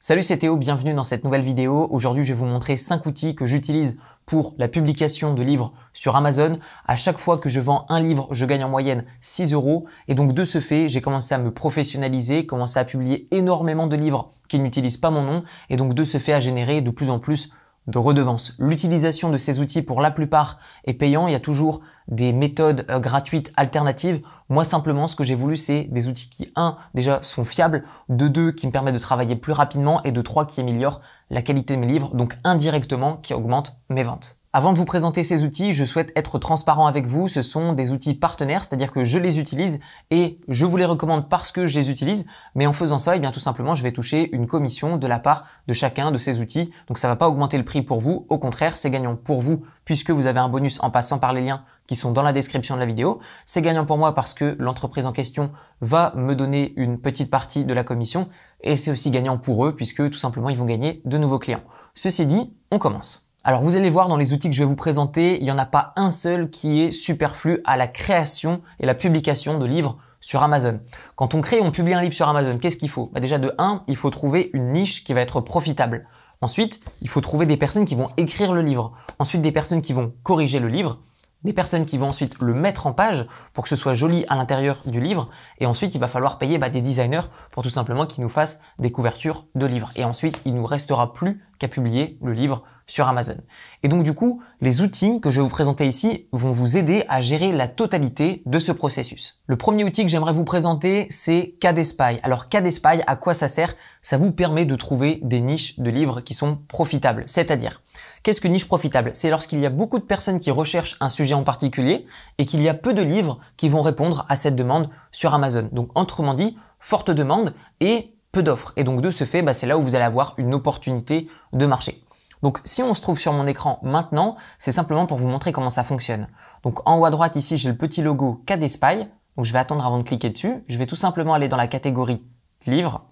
Salut, c'est Théo, bienvenue dans cette nouvelle vidéo. Aujourd'hui, je vais vous montrer 5 outils que j'utilise pour la publication de livres sur Amazon. À chaque fois que je vends un livre, je gagne en moyenne 6 euros. Et donc, de ce fait, j'ai commencé à me professionnaliser, commencé à publier énormément de livres qui n'utilisent pas mon nom, et donc de ce fait à générer de plus en plus de redevances. L'utilisation de ces outils pour la plupart est payant, il y a toujours des méthodes euh, gratuites alternatives. Moi simplement ce que j'ai voulu c'est des outils qui un déjà sont fiables, de deux qui me permettent de travailler plus rapidement et de trois qui améliorent la qualité de mes livres, donc indirectement qui augmentent mes ventes. Avant de vous présenter ces outils, je souhaite être transparent avec vous. Ce sont des outils partenaires, c'est-à-dire que je les utilise et je vous les recommande parce que je les utilise. Mais en faisant ça, eh bien, tout simplement, je vais toucher une commission de la part de chacun de ces outils. Donc, ça ne va pas augmenter le prix pour vous. Au contraire, c'est gagnant pour vous puisque vous avez un bonus en passant par les liens qui sont dans la description de la vidéo. C'est gagnant pour moi parce que l'entreprise en question va me donner une petite partie de la commission et c'est aussi gagnant pour eux puisque tout simplement ils vont gagner de nouveaux clients. Ceci dit, on commence. Alors vous allez voir dans les outils que je vais vous présenter, il n'y en a pas un seul qui est superflu à la création et la publication de livres sur Amazon. Quand on crée, on publie un livre sur Amazon, qu'est-ce qu'il faut bah Déjà de 1, il faut trouver une niche qui va être profitable. Ensuite, il faut trouver des personnes qui vont écrire le livre. Ensuite, des personnes qui vont corriger le livre. Des personnes qui vont ensuite le mettre en page pour que ce soit joli à l'intérieur du livre. Et ensuite, il va falloir payer bah, des designers pour tout simplement qu'ils nous fassent des couvertures de livres. Et ensuite, il nous restera plus qu'a publié le livre sur Amazon. Et donc du coup, les outils que je vais vous présenter ici vont vous aider à gérer la totalité de ce processus. Le premier outil que j'aimerais vous présenter, c'est Spy. Alors Spy, à quoi ça sert Ça vous permet de trouver des niches de livres qui sont profitables. C'est-à-dire, qu'est-ce que niche profitable C'est lorsqu'il y a beaucoup de personnes qui recherchent un sujet en particulier et qu'il y a peu de livres qui vont répondre à cette demande sur Amazon. Donc autrement dit, forte demande et peu d'offres. Et donc de ce fait, bah, c'est là où vous allez avoir une opportunité de marché. Donc si on se trouve sur mon écran maintenant, c'est simplement pour vous montrer comment ça fonctionne. Donc en haut à droite ici, j'ai le petit logo Cadespy. Donc je vais attendre avant de cliquer dessus. Je vais tout simplement aller dans la catégorie livres.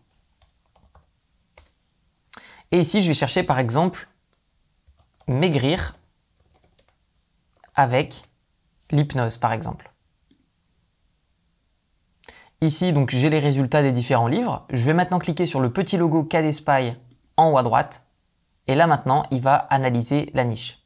Et ici, je vais chercher par exemple maigrir avec l'hypnose par exemple. Ici, donc, j'ai les résultats des différents livres. Je vais maintenant cliquer sur le petit logo KD Spy en haut à droite. Et là, maintenant, il va analyser la niche.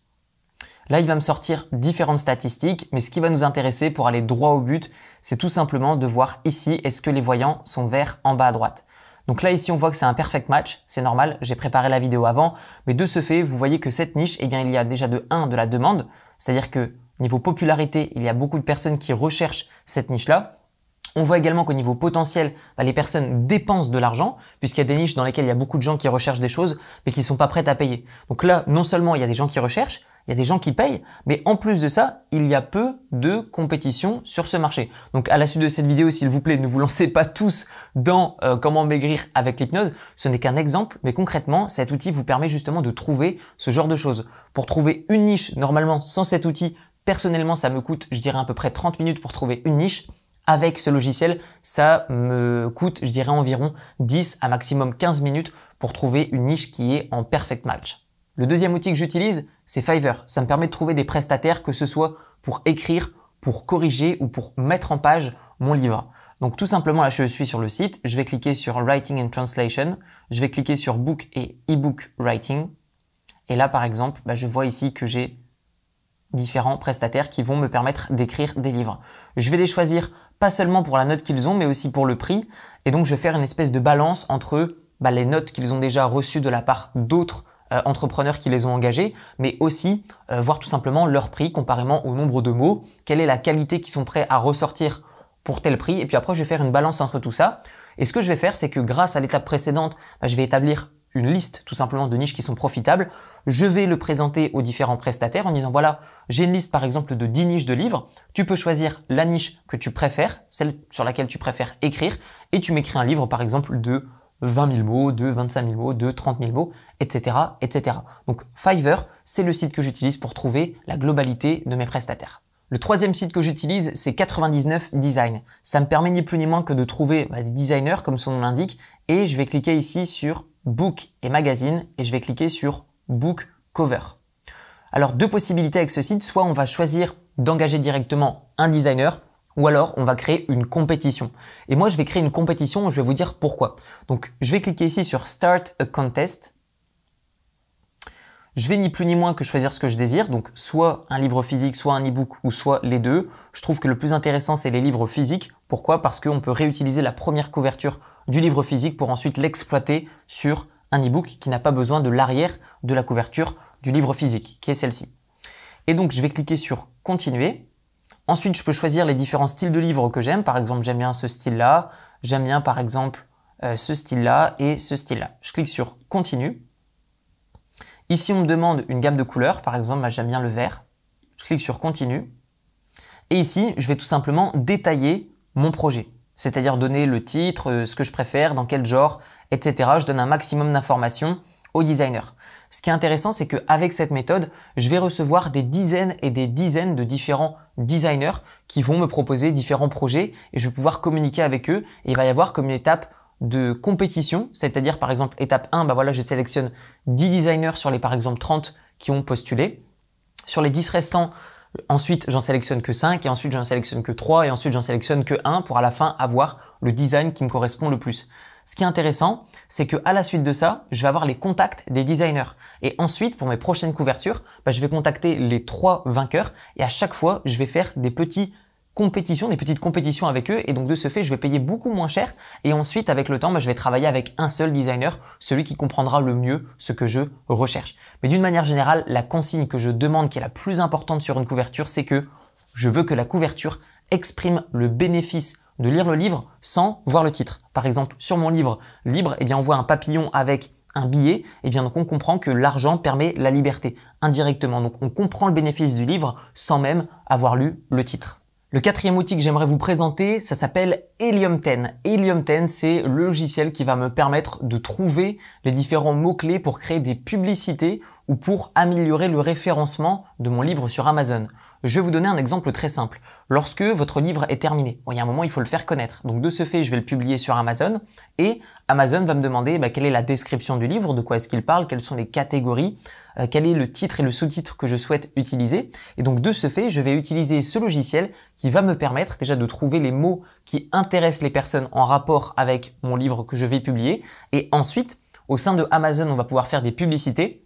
Là, il va me sortir différentes statistiques, mais ce qui va nous intéresser pour aller droit au but, c'est tout simplement de voir ici, est-ce que les voyants sont verts en bas à droite. Donc là, ici, on voit que c'est un perfect match. C'est normal, j'ai préparé la vidéo avant. Mais de ce fait, vous voyez que cette niche, eh bien, il y a déjà de 1 de la demande. C'est-à-dire que niveau popularité, il y a beaucoup de personnes qui recherchent cette niche-là. On voit également qu'au niveau potentiel, bah, les personnes dépensent de l'argent, puisqu'il y a des niches dans lesquelles il y a beaucoup de gens qui recherchent des choses, mais qui ne sont pas prêtes à payer. Donc là, non seulement il y a des gens qui recherchent, il y a des gens qui payent, mais en plus de ça, il y a peu de compétition sur ce marché. Donc à la suite de cette vidéo, s'il vous plaît, ne vous lancez pas tous dans euh, comment maigrir avec l'hypnose. Ce n'est qu'un exemple, mais concrètement, cet outil vous permet justement de trouver ce genre de choses. Pour trouver une niche, normalement, sans cet outil, personnellement, ça me coûte, je dirais à peu près 30 minutes pour trouver une niche avec ce logiciel, ça me coûte, je dirais, environ 10 à maximum 15 minutes pour trouver une niche qui est en perfect match. Le deuxième outil que j'utilise, c'est Fiverr. Ça me permet de trouver des prestataires, que ce soit pour écrire, pour corriger ou pour mettre en page mon livre. Donc tout simplement, là je suis sur le site, je vais cliquer sur Writing and Translation, je vais cliquer sur Book et Ebook Writing. Et là par exemple, bah, je vois ici que j'ai différents prestataires qui vont me permettre d'écrire des livres. Je vais les choisir pas seulement pour la note qu'ils ont, mais aussi pour le prix. Et donc je vais faire une espèce de balance entre bah, les notes qu'ils ont déjà reçues de la part d'autres euh, entrepreneurs qui les ont engagés, mais aussi euh, voir tout simplement leur prix comparément au nombre de mots, quelle est la qualité qu'ils sont prêts à ressortir pour tel prix, et puis après je vais faire une balance entre tout ça. Et ce que je vais faire, c'est que grâce à l'étape précédente, bah, je vais établir une liste tout simplement de niches qui sont profitables. Je vais le présenter aux différents prestataires en disant voilà, j'ai une liste par exemple de 10 niches de livres. Tu peux choisir la niche que tu préfères, celle sur laquelle tu préfères écrire, et tu m'écris un livre par exemple de 20 000 mots, de 25 000 mots, de 30 000 mots, etc., etc. Donc Fiverr, c'est le site que j'utilise pour trouver la globalité de mes prestataires. Le troisième site que j'utilise, c'est 99 Design. Ça me permet ni plus ni moins que de trouver bah, des designers, comme son nom l'indique, et je vais cliquer ici sur Book et Magazine et je vais cliquer sur Book Cover. Alors deux possibilités avec ce site, soit on va choisir d'engager directement un designer ou alors on va créer une compétition. Et moi je vais créer une compétition, je vais vous dire pourquoi. Donc je vais cliquer ici sur Start a Contest. Je vais ni plus ni moins que choisir ce que je désire, donc soit un livre physique, soit un e-book, ou soit les deux. Je trouve que le plus intéressant, c'est les livres physiques. Pourquoi Parce qu'on peut réutiliser la première couverture du livre physique pour ensuite l'exploiter sur un e-book qui n'a pas besoin de l'arrière de la couverture du livre physique, qui est celle-ci. Et donc je vais cliquer sur Continuer. Ensuite, je peux choisir les différents styles de livres que j'aime. Par exemple, j'aime bien ce style-là, j'aime bien par exemple euh, ce style-là et ce style-là. Je clique sur Continue. Ici, on me demande une gamme de couleurs. Par exemple, j'aime bien le vert. Je clique sur Continue. Et ici, je vais tout simplement détailler mon projet c'est-à-dire donner le titre, euh, ce que je préfère, dans quel genre, etc. Je donne un maximum d'informations au designer. Ce qui est intéressant, c'est qu'avec cette méthode, je vais recevoir des dizaines et des dizaines de différents designers qui vont me proposer différents projets et je vais pouvoir communiquer avec eux et il va y avoir comme une étape de compétition, c'est-à-dire par exemple étape 1, bah voilà, je sélectionne 10 designers sur les par exemple 30 qui ont postulé. Sur les 10 restants, Ensuite, j'en sélectionne que 5 et ensuite j'en sélectionne que 3 et ensuite j'en sélectionne que 1 pour à la fin avoir le design qui me correspond le plus. Ce qui est intéressant, c'est que à la suite de ça, je vais avoir les contacts des designers. Et ensuite, pour mes prochaines couvertures, bah, je vais contacter les trois vainqueurs et à chaque fois, je vais faire des petits compétition, des petites compétitions avec eux, et donc de ce fait, je vais payer beaucoup moins cher, et ensuite, avec le temps, bah, je vais travailler avec un seul designer, celui qui comprendra le mieux ce que je recherche. Mais d'une manière générale, la consigne que je demande, qui est la plus importante sur une couverture, c'est que je veux que la couverture exprime le bénéfice de lire le livre sans voir le titre. Par exemple, sur mon livre Libre, et eh bien, on voit un papillon avec un billet, et eh bien donc on comprend que l'argent permet la liberté indirectement. Donc on comprend le bénéfice du livre sans même avoir lu le titre. Le quatrième outil que j'aimerais vous présenter, ça s'appelle Helium 10. Helium 10, c'est le logiciel qui va me permettre de trouver les différents mots-clés pour créer des publicités ou pour améliorer le référencement de mon livre sur Amazon. Je vais vous donner un exemple très simple. Lorsque votre livre est terminé, il y a un moment, il faut le faire connaître. Donc de ce fait, je vais le publier sur Amazon et Amazon va me demander bah, quelle est la description du livre, de quoi est-ce qu'il parle, quelles sont les catégories, euh, quel est le titre et le sous-titre que je souhaite utiliser. Et donc de ce fait, je vais utiliser ce logiciel qui va me permettre déjà de trouver les mots qui intéressent les personnes en rapport avec mon livre que je vais publier. Et ensuite, au sein de Amazon, on va pouvoir faire des publicités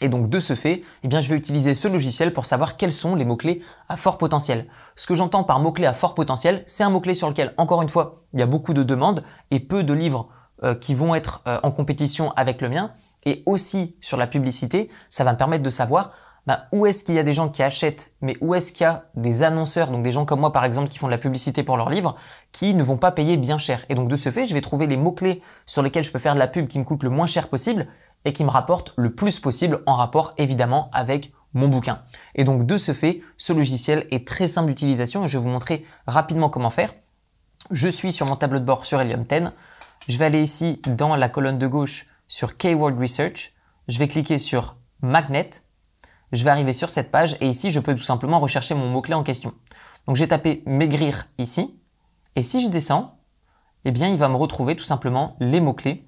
et donc de ce fait, eh bien, je vais utiliser ce logiciel pour savoir quels sont les mots-clés à fort potentiel. Ce que j'entends par mots-clés à fort potentiel, c'est un mot-clé sur lequel, encore une fois, il y a beaucoup de demandes et peu de livres euh, qui vont être euh, en compétition avec le mien. Et aussi sur la publicité, ça va me permettre de savoir bah, où est-ce qu'il y a des gens qui achètent, mais où est-ce qu'il y a des annonceurs, donc des gens comme moi par exemple qui font de la publicité pour leurs livres, qui ne vont pas payer bien cher. Et donc de ce fait, je vais trouver les mots-clés sur lesquels je peux faire de la pub qui me coûte le moins cher possible et qui me rapporte le plus possible en rapport évidemment avec mon bouquin. Et donc de ce fait, ce logiciel est très simple d'utilisation et je vais vous montrer rapidement comment faire. Je suis sur mon tableau de bord sur Helium 10. Je vais aller ici dans la colonne de gauche sur Keyword Research. Je vais cliquer sur Magnet. Je vais arriver sur cette page et ici je peux tout simplement rechercher mon mot-clé en question. Donc j'ai tapé maigrir ici et si je descends, eh bien il va me retrouver tout simplement les mots-clés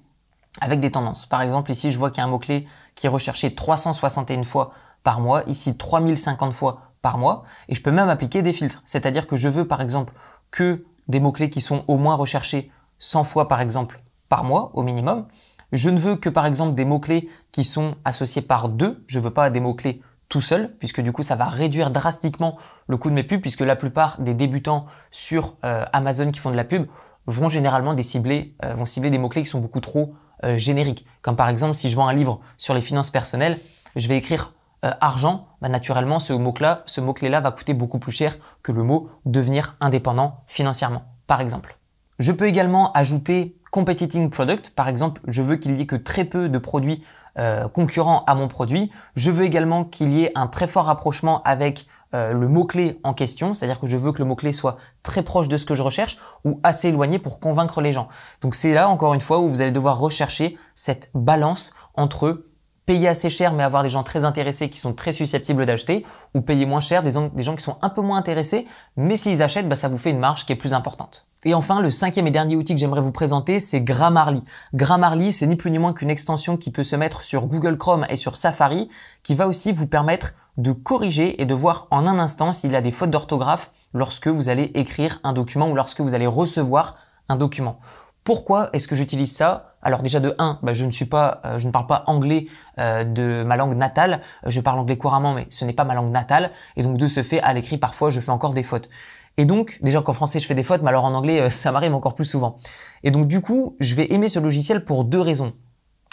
avec des tendances. Par exemple, ici, je vois qu'il y a un mot-clé qui est recherché 361 fois par mois, ici 3050 fois par mois, et je peux même appliquer des filtres. C'est-à-dire que je veux, par exemple, que des mots-clés qui sont au moins recherchés 100 fois, par exemple, par mois, au minimum. Je ne veux que, par exemple, des mots-clés qui sont associés par deux. Je ne veux pas des mots-clés tout seul, puisque du coup ça va réduire drastiquement le coût de mes pubs, puisque la plupart des débutants sur euh, Amazon qui font de la pub vont généralement des cibler, euh, vont cibler des mots-clés qui sont beaucoup trop euh, générique, Comme par exemple, si je vends un livre sur les finances personnelles, je vais écrire euh, argent, bah, naturellement, ce mot-là, ce mot-clé-là va coûter beaucoup plus cher que le mot devenir indépendant financièrement, par exemple. Je peux également ajouter competing product. Par exemple, je veux qu'il n'y ait que très peu de produits euh, concurrent à mon produit. Je veux également qu'il y ait un très fort rapprochement avec euh, le mot-clé en question, c'est-à-dire que je veux que le mot-clé soit très proche de ce que je recherche ou assez éloigné pour convaincre les gens. Donc c'est là encore une fois où vous allez devoir rechercher cette balance entre payer assez cher mais avoir des gens très intéressés qui sont très susceptibles d'acheter, ou payer moins cher des, des gens qui sont un peu moins intéressés, mais s'ils achètent, bah, ça vous fait une marge qui est plus importante. Et enfin, le cinquième et dernier outil que j'aimerais vous présenter, c'est Grammarly. Grammarly, c'est ni plus ni moins qu'une extension qui peut se mettre sur Google Chrome et sur Safari, qui va aussi vous permettre de corriger et de voir en un instant s'il y a des fautes d'orthographe lorsque vous allez écrire un document ou lorsque vous allez recevoir un document. Pourquoi est-ce que j'utilise ça Alors déjà de 1, bah, euh, je ne parle pas anglais euh, de ma langue natale. Je parle anglais couramment, mais ce n'est pas ma langue natale. Et donc de ce fait, à l'écrit, parfois, je fais encore des fautes. Et donc, déjà qu'en français, je fais des fautes, mais alors en anglais, euh, ça m'arrive encore plus souvent. Et donc du coup, je vais aimer ce logiciel pour deux raisons.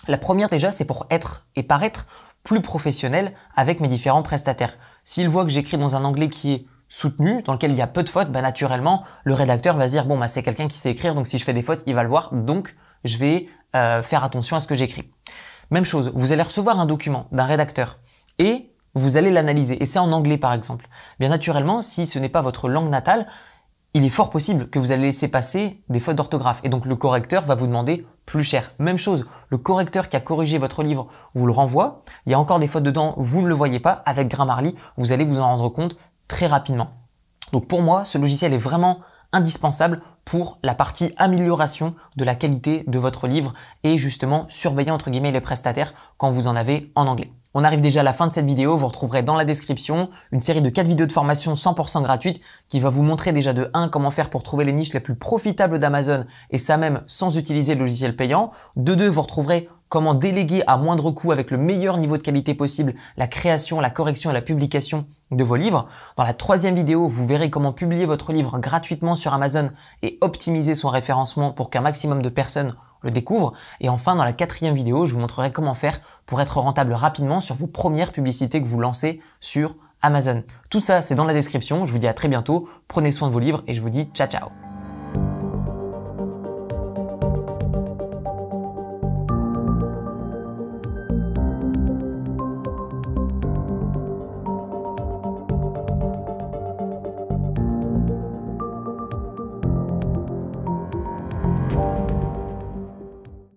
La première déjà, c'est pour être et paraître plus professionnel avec mes différents prestataires. S'ils voient que j'écris dans un anglais qui est soutenu, dans lequel il y a peu de fautes, bah, naturellement, le rédacteur va se dire, bon, bah, c'est quelqu'un qui sait écrire, donc si je fais des fautes, il va le voir, donc je vais euh, faire attention à ce que j'écris. Même chose, vous allez recevoir un document d'un rédacteur et vous allez l'analyser, et c'est en anglais par exemple. Eh bien naturellement, si ce n'est pas votre langue natale, il est fort possible que vous allez laisser passer des fautes d'orthographe, et donc le correcteur va vous demander plus cher. Même chose, le correcteur qui a corrigé votre livre vous le renvoie, il y a encore des fautes dedans, vous ne le voyez pas, avec Grammarly, vous allez vous en rendre compte très rapidement. Donc pour moi, ce logiciel est vraiment indispensable pour la partie amélioration de la qualité de votre livre et justement surveiller entre guillemets les prestataires quand vous en avez en anglais. On arrive déjà à la fin de cette vidéo, vous retrouverez dans la description une série de quatre vidéos de formation 100% gratuite qui va vous montrer déjà de 1 comment faire pour trouver les niches les plus profitables d'Amazon et ça même sans utiliser le logiciel payant, de 2 vous retrouverez comment déléguer à moindre coût avec le meilleur niveau de qualité possible la création, la correction et la publication de vos livres. Dans la troisième vidéo, vous verrez comment publier votre livre gratuitement sur Amazon et optimiser son référencement pour qu'un maximum de personnes le découvrent. Et enfin, dans la quatrième vidéo, je vous montrerai comment faire pour être rentable rapidement sur vos premières publicités que vous lancez sur Amazon. Tout ça, c'est dans la description. Je vous dis à très bientôt. Prenez soin de vos livres et je vous dis ciao ciao.